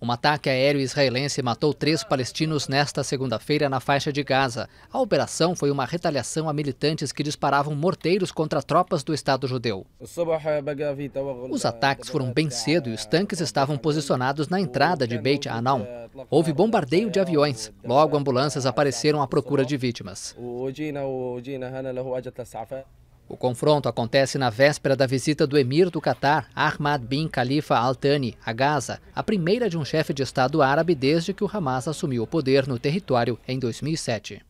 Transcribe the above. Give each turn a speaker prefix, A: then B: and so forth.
A: Um ataque aéreo israelense matou três palestinos nesta segunda-feira na faixa de Gaza. A operação foi uma retaliação a militantes que disparavam morteiros contra tropas do Estado judeu. Os ataques foram bem cedo e os tanques estavam posicionados na entrada de Beit Anam. Houve bombardeio de aviões. Logo, ambulâncias apareceram à procura de vítimas. O confronto acontece na véspera da visita do emir do Catar, Ahmad bin Khalifa Al Thani, a Gaza, a primeira de um chefe de Estado árabe desde que o Hamas assumiu o poder no território em 2007.